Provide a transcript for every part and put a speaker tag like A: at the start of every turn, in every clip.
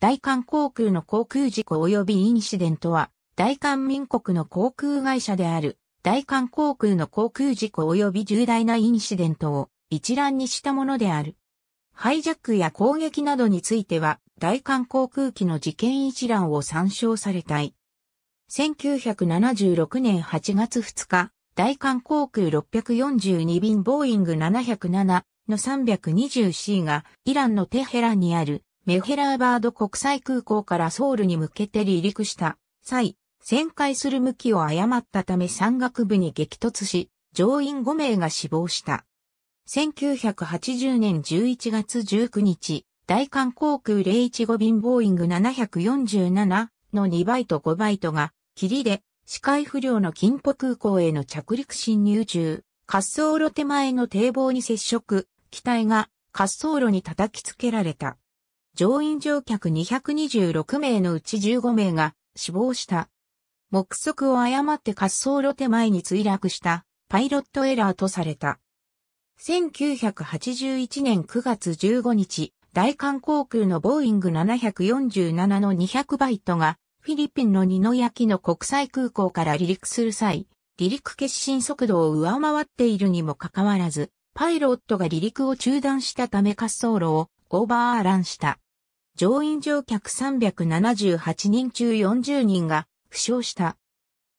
A: 大韓航空の航空事故及びインシデントは、大韓民国の航空会社である、大韓航空の航空事故及び重大なインシデントを一覧にしたものである。ハイジャックや攻撃などについては、大韓航空機の事件一覧を参照されたい。1976年8月2日、大韓航空642便ボーイング707の 320C がイランのテヘランにあるメヘラーバード国際空港からソウルに向けて離陸した際、旋回する向きを誤ったため山岳部に激突し、乗員5名が死亡した。1980年11月19日、大韓航空015便ボーイング747の2バイト5バイトが、霧で視界不良の金浦空港への着陸侵入中、滑走路手前の堤防に接触、機体が滑走路に叩きつけられた。乗員乗客226名のうち15名が死亡した。目測を誤って滑走路手前に墜落したパイロットエラーとされた。1981年9月15日、大韓航空のボーイング747の200バイトがフィリピンのニノヤキの国際空港から離陸する際、離陸決心速度を上回っているにもかかわらず、パイロットが離陸を中断したため滑走路をオーバーランした。乗員乗客378人中40人が負傷した。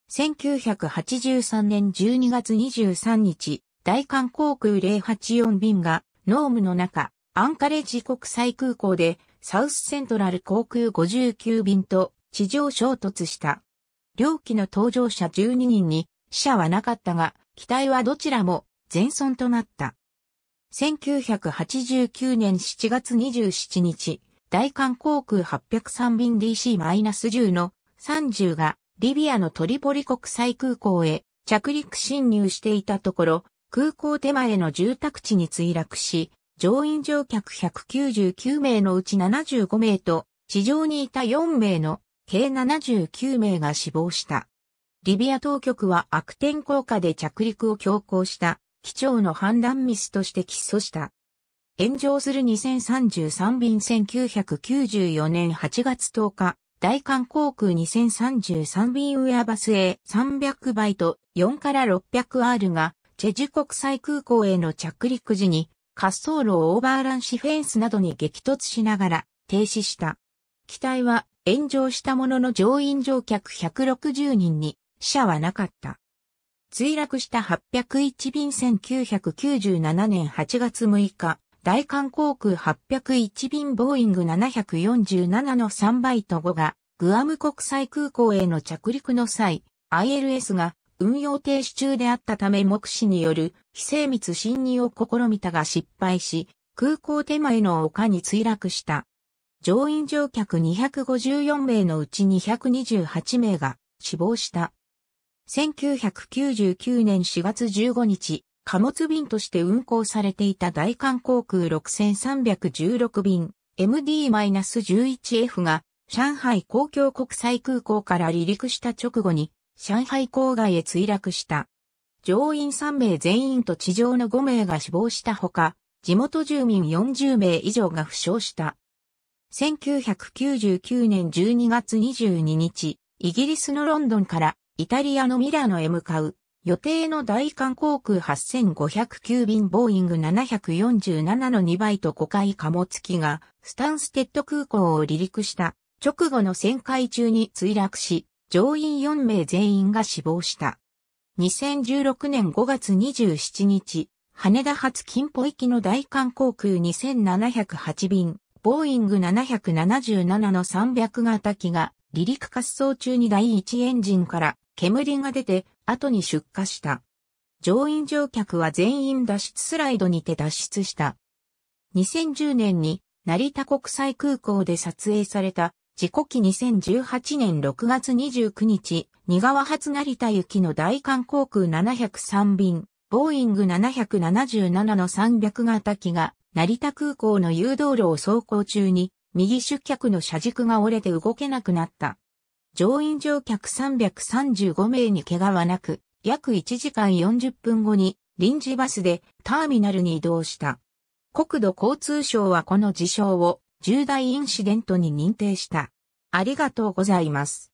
A: 1983年12月23日、大韓航空084便が、ノームの中、アンカレッジ国際空港で、サウスセントラル航空59便と地上衝突した。両機の搭乗者12人に死者はなかったが、機体はどちらも全損となった。1989年7月27日、大韓航空803便 DC-10 の30がリビアのトリポリ国際空港へ着陸侵入していたところ、空港手前の住宅地に墜落し、乗員乗客199名のうち75名と、地上にいた4名の計79名が死亡した。リビア当局は悪天候下で着陸を強行した、機長の判断ミスとして起訴した。炎上する2033便1994年8月10日、大韓航空2033便ウェアバス A300 バイト4から 600R がチェジュ国際空港への着陸時に滑走路をオーバーランシフェンスなどに激突しながら停止した。機体は炎上したものの乗員乗客160人に死者はなかった。墜落した801便1997年8月6日、大韓航空801便ボーイング747の3倍と5が、グアム国際空港への着陸の際、ILS が運用停止中であったため目視による非精密侵入を試みたが失敗し、空港手前の丘に墜落した。乗員乗客254名のうち228名が死亡した。1999年4月15日、貨物便として運航されていた大韓航空6316便 MD-11F が上海公共国際空港から離陸した直後に上海郊外へ墜落した。乗員3名全員と地上の5名が死亡したほか、地元住民40名以上が負傷した。1999年12月22日、イギリスのロンドンからイタリアのミラノへ向かう予定の大韓航空8509便ボーイング747の2倍と5回貨物機がスタンステッド空港を離陸した直後の旋回中に墜落し、乗員4名全員が死亡した。2016年5月27日、羽田発金浦行きの大韓航空2708便、ボーイング777の300型機が離陸滑走中に第1エンジンから煙が出て後に出火した。乗員乗客は全員脱出スライドにて脱出した。2010年に成田国際空港で撮影された事故機2018年6月29日、二川発成田行きの大韓航空703便、ボーイング777の300型機が成田空港の誘導路を走行中に右出脚の車軸が折れて動けなくなった。乗員乗客335名に怪我はなく、約1時間40分後に臨時バスでターミナルに移動した。国土交通省はこの事象を重大インシデントに認定した。ありがとうございます。